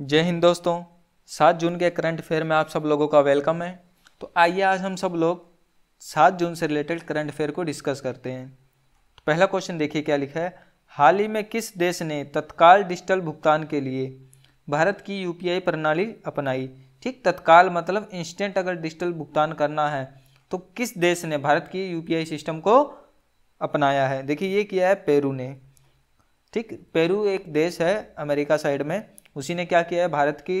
जय हिंद दोस्तों सात जून के करंट अफेयर में आप सब लोगों का वेलकम है तो आइए आज हम सब लोग सात जून से रिलेटेड करंट अफेयर को डिस्कस करते हैं तो पहला क्वेश्चन देखिए क्या लिखा है हाल ही में किस देश ने तत्काल डिजिटल भुगतान के लिए भारत की यूपीआई प्रणाली अपनाई ठीक तत्काल मतलब इंस्टेंट अगर डिजिटल भुगतान करना है तो किस देश ने भारत की यू सिस्टम को अपनाया है देखिए ये किया है पेरू ने ठीक पेरू एक देश है अमेरिका साइड में उसी ने क्या किया है भारत की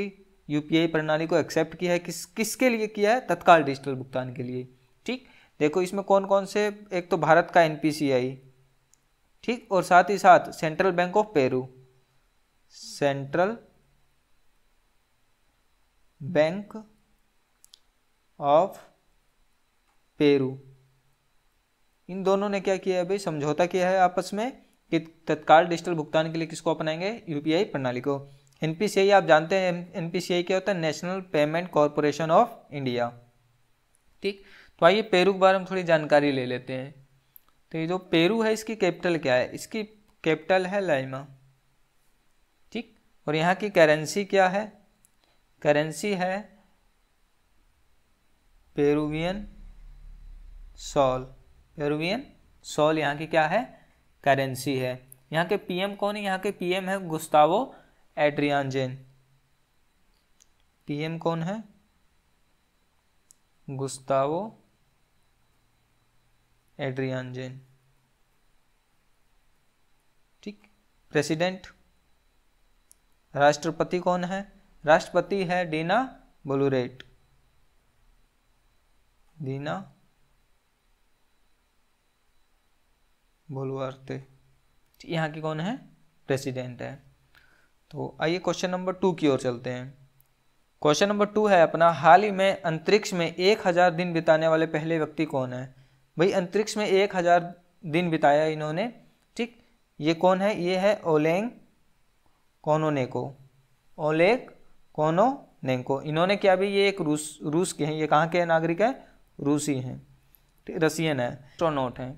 यूपीआई प्रणाली को एक्सेप्ट किया है किस किसके लिए किया है तत्काल डिजिटल भुगतान के लिए ठीक देखो इसमें कौन कौन से एक तो भारत का एन ठीक और साथ ही साथ central bank of Peru central bank of Peru इन दोनों ने क्या किया है भाई समझौता किया है आपस में कि तत्काल डिजिटल भुगतान के लिए किसको अपनाएंगे यूपीआई प्रणाली को एन आप जानते हैं एन क्या होता है national payment corporation of India ठीक तो आइए पेरू के बारे में थोड़ी जानकारी ले लेते हैं तो ये जो पेरू है इसकी कैपिटल क्या है इसकी कैपिटल है लाइमा ठीक और यहाँ की करेंसी क्या है करेंसी है पेरुवियन सॉल पेरुवियन सॉल यहाँ की क्या है करेंसी है यहाँ के पीएम कौन है यहाँ के पीएम है गुस्तावो एड्रियान जेन पीएम कौन है गुस्तावो एड्रियान जेन ठीक प्रेसिडेंट राष्ट्रपति कौन है राष्ट्रपति है डीना बलूरेट डीना बोलवारते यहाँ की कौन है प्रेसिडेंट है तो आइए क्वेश्चन नंबर टू की ओर चलते हैं क्वेश्चन नंबर टू है अपना हाल ही में अंतरिक्ष में एक हज़ार दिन बिताने वाले पहले व्यक्ति कौन है भाई अंतरिक्ष में एक हज़ार दिन बिताया इन्होंने ठीक ये कौन है ये है ओलेंग कोनोनेको ओलेग नेंको इन्होंने क्या भी ये एक रूस रूस के हैं ये कहाँ के नागरिक है रूसी हैं रसियन है एस्ट्रोनोट हैं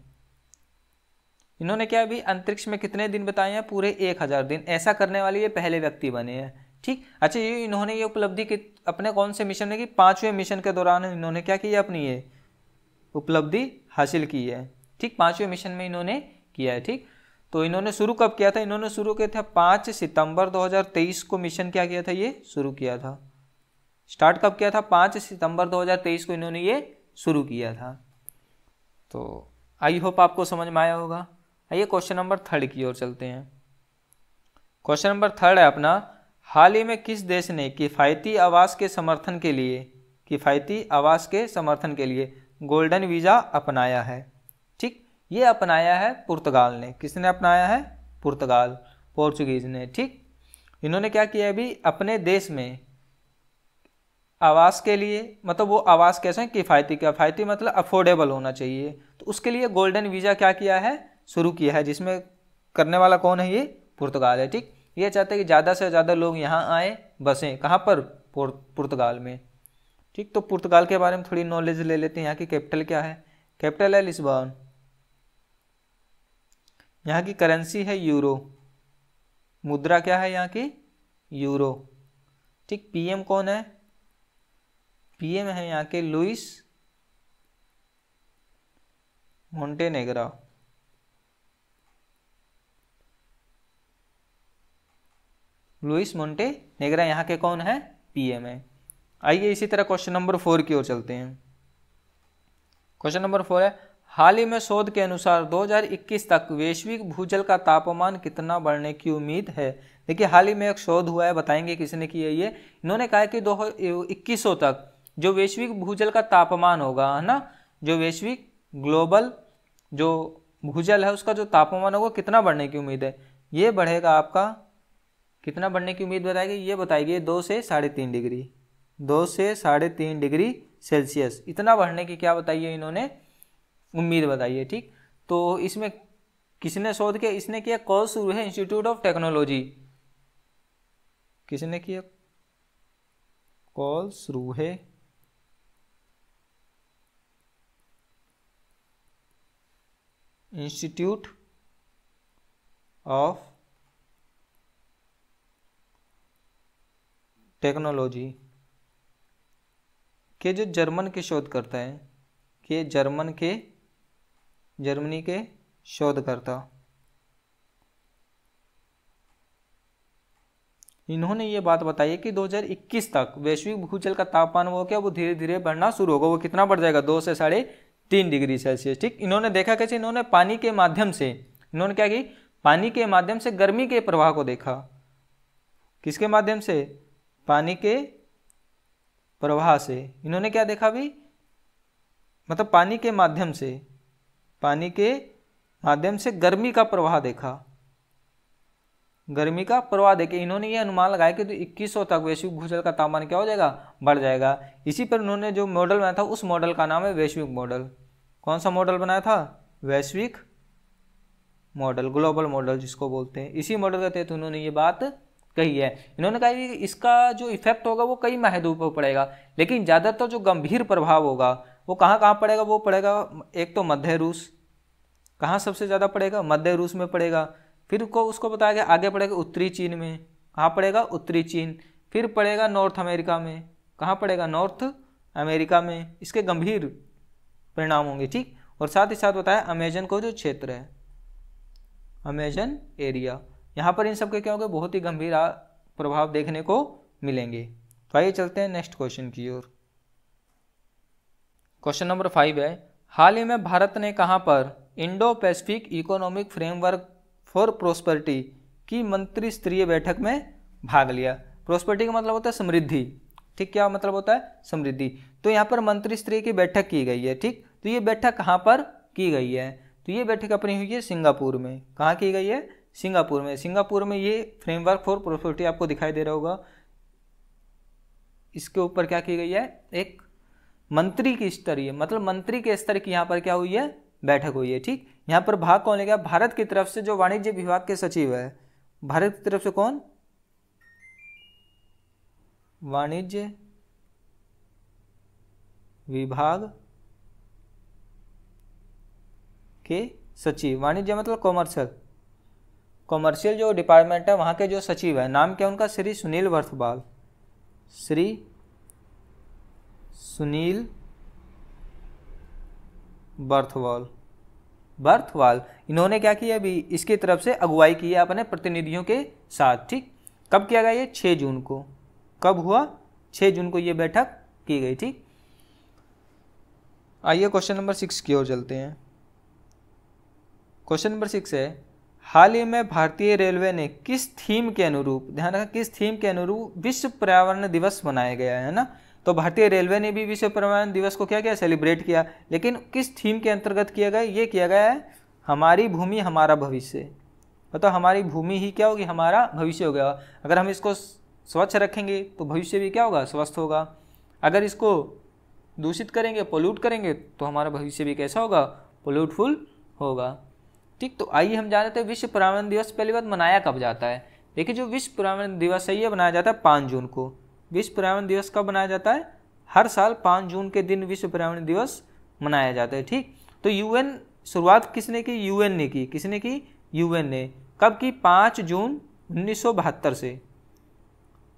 इन्होंने क्या अभी अंतरिक्ष में कितने दिन बताए हैं पूरे एक हज़ार दिन ऐसा करने वाले ये पहले व्यक्ति बने हैं ठीक अच्छा ये इन्होंने ये उपलब्धि कि अपने कौन से मिशन में कि पाँचवें मिशन के दौरान इन्होंने क्या किया अपनी ये उपलब्धि हासिल की है ठीक पाँचवें मिशन में इन्होंने किया है ठीक तो इन्होंने शुरू कब किया था इन्होंने शुरू किया था पाँच सितंबर 2023 को मिशन क्या किया था ये शुरू किया था स्टार्ट कब किया था पाँच सितंबर 2023 को इन्होंने ये शुरू किया था तो आई होप आपको समझ में आया होगा आइए क्वेश्चन नंबर थर्ड की ओर चलते हैं क्वेश्चन नंबर थर्ड है अपना हाल ही में किस देश ने किफ़ायती आवास के समर्थन के लिए किफ़ायती आवास के समर्थन के लिए गोल्डन वीज़ा अपनाया है ठीक ये अपनाया है पुर्तगाल ने किसने अपनाया है पुर्तगाल पोर्चुगीज़ ने ठीक इन्होंने क्या किया अभी अपने देश में आवास के लिए मतलब वो आवास कैसे किफ़ायती किफ़ायती मतलब अफोर्डेबल होना चाहिए तो उसके लिए गोल्डन वीज़ा क्या किया है शुरू किया है जिसमें करने वाला कौन है ये पुर्तगाल है ठीक ये चाहते हैं कि ज़्यादा से ज़्यादा लोग यहाँ आए बसें कहाँ पर पुर्तगाल में ठीक तो पुर्तगाल के बारे में थोड़ी नॉलेज ले लेते हैं यहाँ की कैपिटल क्या है कैपिटल है लिस्बॉन यहाँ की करेंसी है यूरो मुद्रा क्या है यहाँ की यूरो ठीक पीएम कौन है पीएम है यहाँ के Luis Montenegro Luis Montenegro यहाँ के कौन है पीएम है आइए इसी तरह क्वेश्चन नंबर फोर की ओर चलते हैं क्वेश्चन नंबर फोर है हाल ही में शोध के अनुसार 2021 तक वैश्विक भूजल का तापमान कितना बढ़ने की उम्मीद है देखिए हाल ही में एक शोध हुआ है बताएंगे किसने किया ये इन्होंने कहा कि दो इक्कीसों तक जो वैश्विक भूजल का तापमान होगा है ना जो वैश्विक ग्लोबल जो भूजल है उसका जो तापमान होगा कितना बढ़ने की उम्मीद है ये बढ़ेगा आपका कितना बढ़ने की उम्मीद बताएगी ये बताएगी दो से साढ़े तीन डिग्री दो से साढ़े तीन डिग्री सेल्सियस इतना बढ़ने की क्या बताई है इन्होंने उम्मीद बताई है ठीक तो इसमें किसने शोध किया इसने किया शुरू है इंस्टीट्यूट ऑफ टेक्नोलॉजी किसने किया कॉल शुरू है इंस्टीट्यूट ऑफ टेक्नोलॉजी के जो जर्मन के शोधकर्ता हैं के जर्मन के जर्मनी के शोधकर्ता इन्होंने ये बात बताई कि 2021 तक वैश्विक भूजल का तापमान वो क्या वो धीरे धीरे बढ़ना शुरू होगा वो कितना बढ़ जाएगा दो से साढ़े तीन डिग्री सेल्सियस ठीक इन्होंने देखा कैसे इन्होंने पानी के माध्यम से इन्होंने क्या की पानी के माध्यम से गर्मी के प्रवाह को देखा किसके माध्यम से पानी के प्रवाह से इन्होंने क्या देखा भी मतलब पानी के माध्यम से पानी के माध्यम से गर्मी का प्रवाह देखा गर्मी का प्रवाह देखे इन्होंने ये अनुमान लगाया कि तो 2100 तक वैश्विक भूजल का तापमान क्या हो जाएगा बढ़ जाएगा इसी पर उन्होंने जो मॉडल बनाया था उस मॉडल का नाम है वैश्विक मॉडल कौन सा मॉडल बनाया था वैश्विक मॉडल ग्लोबल मॉडल जिसको बोलते हैं इसी मॉडल के तहत उन्होंने ये बात कही है इन्होंने कहा कि इसका जो इफेक्ट होगा वो कई महदूद पर पड़ेगा लेकिन ज़्यादातर जो गंभीर प्रभाव होगा वो कहाँ कहाँ पड़ेगा वो पड़ेगा एक तो मध्य रूस कहाँ सबसे ज़्यादा पड़ेगा मध्य रूस में पड़ेगा फिर को उसको बताया गया आगे पड़ेगा उत्तरी चीन में कहाँ पड़ेगा उत्तरी चीन फिर पड़ेगा नॉर्थ अमेरिका में कहाँ पड़ेगा नॉर्थ अमेरिका में इसके गंभीर परिणाम होंगे ठीक और साथ ही साथ बताया अमेजन को जो क्षेत्र है अमेजन एरिया यहाँ पर इन सब के क्या होंगे बहुत ही गंभीर प्रभाव देखने को मिलेंगे तो आइए चलते हैं नेक्स्ट क्वेश्चन की ओर क्वेश्चन नंबर फाइव है हाल ही में भारत ने कहाँ पर Indo Pacific economic framework for prosperity की मंत्री स्तरीय बैठक में भाग लिया प्रोस्पर्टी का मतलब होता है समृद्धि ठीक क्या मतलब होता है समृद्धि तो यहाँ पर मंत्री स्तरीय की बैठक की गई है ठीक तो ये बैठक कहाँ पर की गई है तो ये बैठक अपनी हुई है सिंगापुर में कहाँ की गई है सिंगापुर में सिंगापुर में ये फ्रेमवर्क फॉर प्रॉपर्टी आपको दिखाई दे रहा होगा इसके ऊपर क्या की गई है एक मंत्री की स्तरीय मतलब मंत्री के स्तर की यहाँ पर क्या हुई है बैठक हुई है ठीक यहाँ पर भाग कौन लेगा भारत की तरफ से जो वाणिज्य विभाग के सचिव है भारत की तरफ से कौन वाणिज्य विभाग के सचिव वाणिज्य मतलब कॉमर्शियल कॉमर्शियल जो डिपार्टमेंट है वहाँ के जो सचिव है नाम क्या उनका श्री सुनील वर्थवाल श्री सुनील बर्थवाल बर्थवाल इन्होंने क्या किया अभी इसकी तरफ से अगुवाई की है अपने प्रतिनिधियों के साथ ठीक कब किया गया ये छः जून को कब हुआ छः जून को ये बैठक की गई ठीक आइए क्वेश्चन नंबर सिक्स की ओर चलते हैं क्वेश्चन नंबर सिक्स है हाल ही में भारतीय रेलवे ने किस थीम के अनुरूप ध्यान रखा किस थीम के अनुरूप विश्व पर्यावरण दिवस मनाया गया है ना तो भारतीय रेलवे ने भी विश्व पर्यावरण दिवस को क्या किया सेलिब्रेट किया लेकिन किस थीम के अंतर्गत किया गया ये किया गया है हमारी भूमि हमारा भविष्य मतलब हमारी भूमि ही क्या होगी हमारा भविष्य हो गया अगर हम इसको स्वच्छ रखेंगे तो भविष्य भी क्या होगा स्वस्थ होगा अगर इसको दूषित करेंगे पोल्यूट करेंगे तो हमारा भविष्य भी कैसा होगा पोल्यूटफुल होगा ठीक तो आइए हम जान लेते हैं विश्व पर्यावरण दिवस पहली बार मनाया कब जाता है देखिए जो विश्व पर्यावरण दिवस है ये मनाया जाता है पाँच जून को विश्व पर्यावरण दिवस कब मनाया जाता है हर साल पाँच जून के दिन विश्व पर्यावरण दिवस मनाया जाता है ठीक तो यूएन शुरुआत किसने की यूएन ने की किसने की यूएन ने कब की पाँच जून उन्नीस से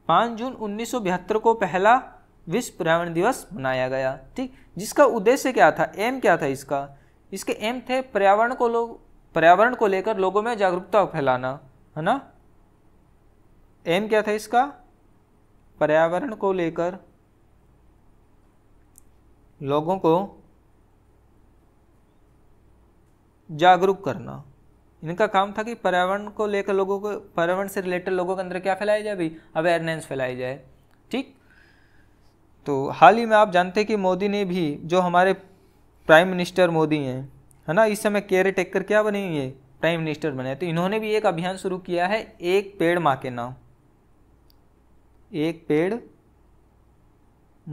पाँच जून उन्नीस को पहला विश्व पर्यावरण दिवस मनाया गया ठीक जिसका उद्देश्य क्या था एम क्या था इसका इसके एम थे पर्यावरण को लोग पर्यावरण को लेकर लोगों में जागरूकता फैलाना है ना एम क्या था इसका पर्यावरण को लेकर लोगों को जागरूक करना इनका काम था कि पर्यावरण को लेकर लोगों को पर्यावरण से रिलेटेड लोगों के अंदर क्या फैलाया जाए भाई अवेयरनेस फैलाई जाए ठीक तो हाल ही में आप जानते हैं कि मोदी ने भी जो हमारे प्राइम मिनिस्टर मोदी हैं है ना इस समय केयर टेकर क्या बने हुए प्राइम मिनिस्टर बने तो इन्होंने भी एक अभियान शुरू किया है एक पेड़ माँ के नाम एक पेड़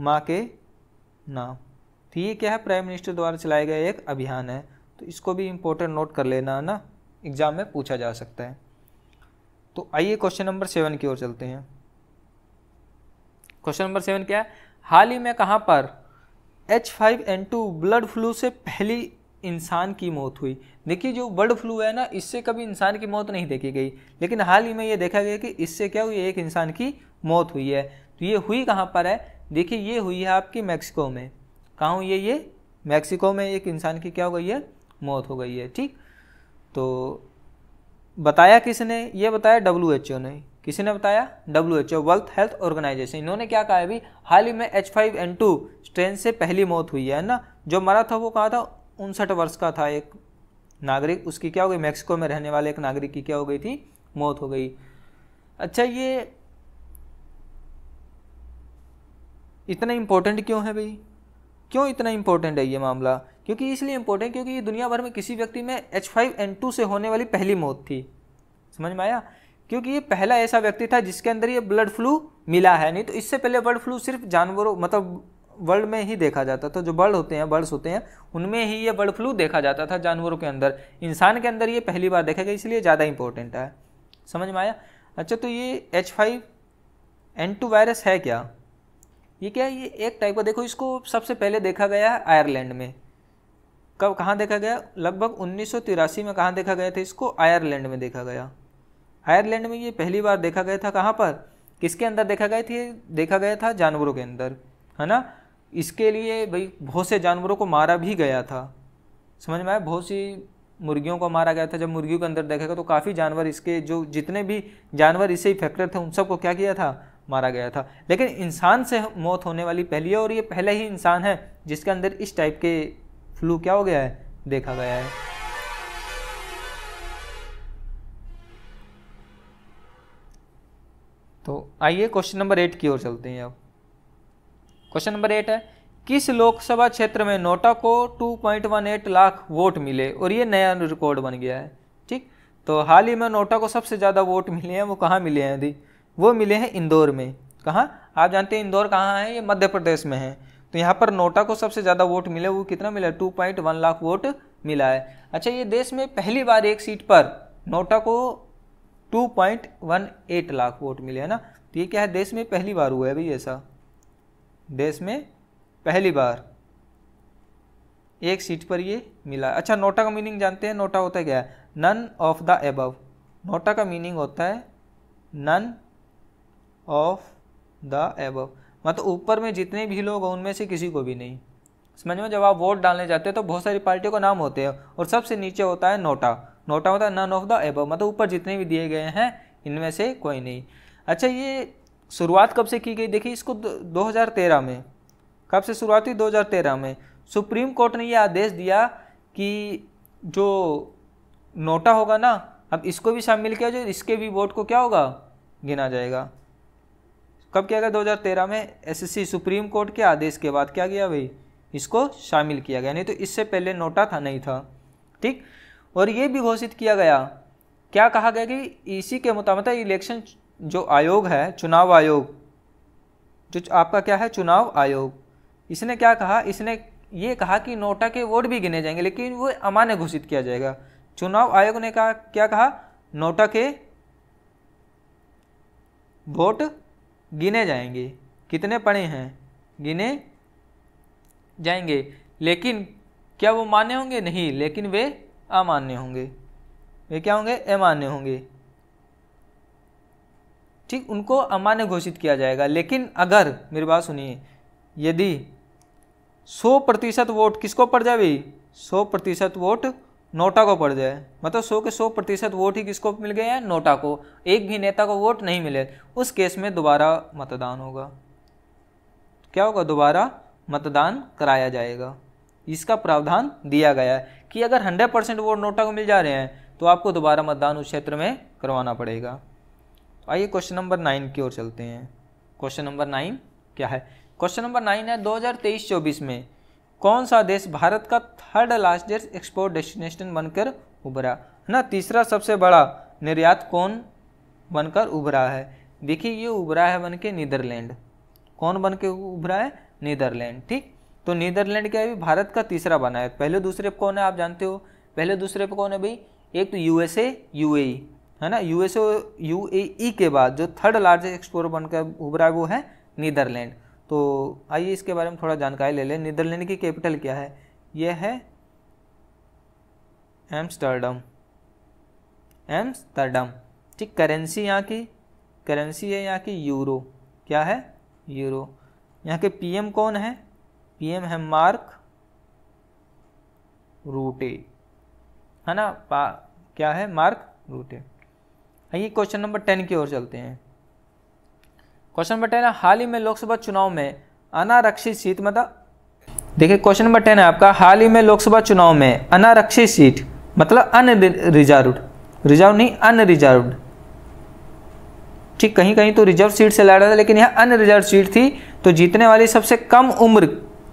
माँ के नाम तो ये क्या है प्राइम मिनिस्टर द्वारा चलाया गया एक अभियान है तो इसको भी इम्पोर्टेंट नोट कर लेना है ना एग्जाम में पूछा जा सकता है तो आइए क्वेश्चन नंबर सेवन की ओर चलते हैं क्वेश्चन नंबर सेवन क्या है हाल ही में कहाँ पर H five N two bird flu से पहली इंसान की मौत हुई देखिए जो बर्ड फ्लू है ना इससे कभी इंसान की मौत नहीं देखी गई लेकिन हाल ही में ये देखा गया कि इससे क्या हुई एक इंसान की मौत हुई है तो ये हुई कहाँ पर है देखिए ये हुई है आपकी मैक्सिको में कहाँ हुई है ये मैक्सिको में एक इंसान की क्या हो गई है मौत हो गई है ठीक तो बताया किसने ये बताया डब्ल्यू एच ओ ने किसी ने बताया W H O world health organization इन्होंने क्या कहा अभी हाल ही में H five N two strain से पहली मौत हुई है ना जो मरा था वो कहा था उनसठ वर्ष का था एक नागरिक उसकी क्या हो गई मैक्सिको में रहने वाले एक नागरिक की क्या हो गई थी मौत हो गई अच्छा ये इतना इम्पोर्टेंट क्यों है भाई क्यों इतना इम्पोर्टेंट है ये मामला क्योंकि इसलिए इम्पोर्टेंट क्योंकि ये दुनिया भर में किसी व्यक्ति में एच फाइव एन टू से होने वाली पहली मौत थी समझ में आया क्योंकि ये पहला ऐसा व्यक्ति था जिसके अंदर ये बर्ड फ्लू मिला है नहीं तो इससे पहले बर्ड फ्लू सिर्फ जानवरों मतलब वर्ल्ड में ही देखा जाता था जो बर्ड होते हैं बर्ड्स होते हैं उनमें ही ये बर्ड फ्लू देखा जाता था जानवरों के अंदर इंसान के अंदर ये पहली बार देखा गया इसलिए ज़्यादा इंपॉर्टेंट है समझ में आया अच्छा तो ये H five N two virus है क्या ये क्या है ये एक टाइप का देखो इसको सबसे पहले देखा गया है आयरलैंड में कब कहाँ देखा गया लगभग उन्नीस में कहाँ देखा गया था इसको आयरलैंड में देखा गया आयरलैंड में ये पहली बार देखा गया था कहाँ पर किसके अंदर देखा गया था देखा गया था जानवरों के अंदर है ना इसके लिए भाई बहुत से जानवरों को मारा भी गया था समझ में आया बहुत सी मुर्गियों को मारा गया था जब मुर्गियों के अंदर देखेगा तो काफ़ी जानवर इसके जो जितने भी जानवर इसे इफेक्टेड थे उन सबको क्या किया था मारा गया था लेकिन इंसान से मौत होने वाली पहली है और ये पहला ही इंसान है जिसके अंदर इस टाइप के फ्लू क्या हो गया है देखा गया है तो आइए क्वेश्चन नंबर एट की ओर चलते हैं अब क्वेश्चन नंबर एट है किस लोकसभा क्षेत्र में नोटा को 2.18 लाख वोट मिले और ये नया रिकॉर्ड बन गया है ठीक तो हाल ही में नोटा को सबसे ज़्यादा वोट मिले हैं वो कहाँ मिले हैं यदि वो मिले हैं इंदौर में कहाँ आप जानते हैं इंदौर कहाँ है ये मध्य प्रदेश में है तो यहाँ पर नोटा को सबसे ज़्यादा वोट मिले वो कितना मिला two point one lakh vote मिला है अच्छा ये देश में पहली बार एक सीट पर नोटा को two point one eight lakh vote मिले है ना तो ये क्या है देश में पहली बार हुआ है भाई ऐसा देश में पहली बार एक सीट पर ये मिला अच्छा नोटा का मीनिंग जानते हैं नोटा होता है क्या है none of the above NOTA का मीनिंग होता है नन ऑफ द एबव मतलब ऊपर में जितने भी लोग हैं उनमें से किसी को भी नहीं समझ में जब आप वोट डालने जाते हैं तो बहुत सारी पार्टियों का नाम होते हैं और सबसे नीचे होता है नोटा नोटा होता है नन ऑफ द एबव मतलब ऊपर जितने भी दिए गए हैं इनमें से कोई नहीं अच्छा ये शुरुआत कब से की गई देखिए इसको 2013 में कब से शुरुआत हुई 2013 में सुप्रीम कोर्ट ने यह आदेश दिया कि जो नोटा होगा ना अब इसको भी शामिल किया जो इसके भी वोट को क्या होगा गिना जाएगा कब किया गया 2013 में एसएससी सुप्रीम कोर्ट के आदेश के बाद क्या किया भाई इसको शामिल किया गया नहीं तो इससे पहले नोटा था नहीं था ठीक और ये भी घोषित किया गया क्या कहा गया कि इसी के मुताबिक मतलब इलेक्शन जो आयोग है चुनाव आयोग जो आपका क्या है चुनाव आयोग इसने क्या कहा इसने ये कहा कि नोटा के वोट भी गिने जाएंगे लेकिन वो अमान्य घोषित किया जाएगा चुनाव आयोग ने कहा क्या कहा नोटा के वोट गिने जाएंगे कितने पड़े हैं गिने जाएंगे लेकिन क्या वो मान्य होंगे नहीं लेकिन वे अमान्य होंगे वे क्या होंगे अमान्य होंगे ठीक उनको अमान्य घोषित किया जाएगा लेकिन अगर मेरी बात सुनिए यदि सौ प्रतिशत वोट किसको पड़ जाए सौ प्रतिशत वोट नोटा को पड़ जाए मतलब सौ के सौ प्रतिशत वोट ही किसको मिल गए हैं नोटा को एक भी नेता को वोट नहीं मिले उस केस में दोबारा मतदान होगा क्या होगा दोबारा मतदान कराया जाएगा इसका प्रावधान दिया गया है कि अगर 100 परसेंट वोट नोटा को मिल जा रहे हैं तो आपको दोबारा मतदान उस क्षेत्र में करवाना पड़ेगा आइए क्वेश्चन नंबर नाइन की ओर चलते हैं क्वेश्चन नंबर नाइन क्या है क्वेश्चन नंबर नाइन है 2023-24 में कौन सा देश भारत का थर्ड लार्जेस्ट एक्सपोर्ट डेस्टिनेशन बनकर उभरा है ना तीसरा सबसे बड़ा निर्यात कौन बनकर उभरा है देखिए ये उभरा है बन के नीदरलैंड कौन बनके उभरा है नीदरलैंड ठीक तो नीदरलैंड क्या है भारत का तीसरा बना है पहले दूसरे पर कौन है आप जानते हो पहले दूसरे पर कौन है भाई एक तो यूएसए यूएई है ना यूएसए यूएई e के बाद जो थर्ड लार्जेस्ट एक्सपोर्टर बनकर उभरा वो है नीदरलैंड तो आइए इसके बारे में थोड़ा जानकारी ले लें नीदरलैंड की कैपिटल क्या है यह है एम्स्टर्डम एम्स्टर्डम ठीक करेंसी यहाँ की करेंसी है यहाँ की यूरो क्या है यूरो यहाँ के पीएम कौन है पीएम है मार्क रूटे है ना पा क्या है मार्क रूटे आइए क्वेश्चन नंबर टेन की ओर चलते हैं क्वेश्चन नंबर टेन हाल ही में लोकसभा चुनाव में अनारक्षित सीट मतलब देखिए क्वेश्चन नंबर टेन है आपका हाल ही में लोकसभा चुनाव में अनारक्षित सीट मतलब अन रिजर्व रिजर्व नहीं अन रिजर्व ठीक कहीं कहीं तो रिजर्व सीट से लड़ रहा था लेकिन यह अन रिजर्व सीट थी तो जीतने वाली सबसे कम उम्र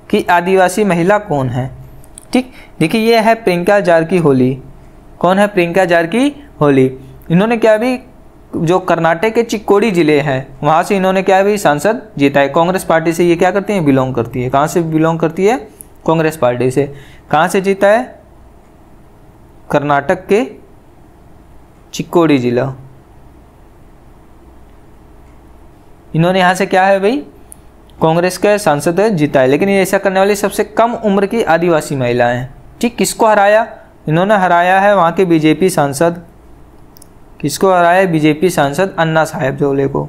की आदिवासी महिला कौन है ठीक देखिए यह है प्रियंका जार की होली कौन है प्रियंका जार की होली इन्होंने क्या भी जो कर्नाटक के चिक्कोड़ी जिले हैं वहाँ से इन्होंने क्या भी सांसद जीता है कांग्रेस पार्टी से ये क्या करती है बिलोंग करती है कहाँ से बिलोंग करती है कांग्रेस पार्टी से कहाँ से जीता है कर्नाटक के चिक्कोड़ी जिला इन्होंने यहाँ से क्या है भाई कांग्रेस के सांसद जीता है लेकिन ये ऐसा करने वाली सबसे कम उम्र की आदिवासी महिला ठीक किसको हराया इन्होंने हराया है वहाँ के बीजेपी सांसद किसको हराया बीजेपी सांसद अन्ना साहेब जोले को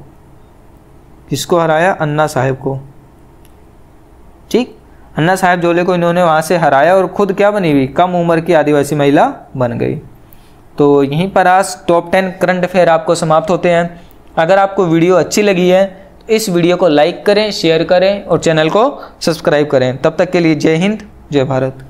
किसको हराया अन्ना साहेब को ठीक अन्ना साहेब जोले को इन्होंने वहाँ से हराया और खुद क्या बनी हुई कम उम्र की आदिवासी महिला बन गई तो यहीं पर आज टॉप टेन करंट अफेयर आपको समाप्त होते हैं अगर आपको वीडियो अच्छी लगी है तो इस वीडियो को लाइक करें शेयर करें और चैनल को सब्सक्राइब करें तब तक के लिए जय हिंद जय भारत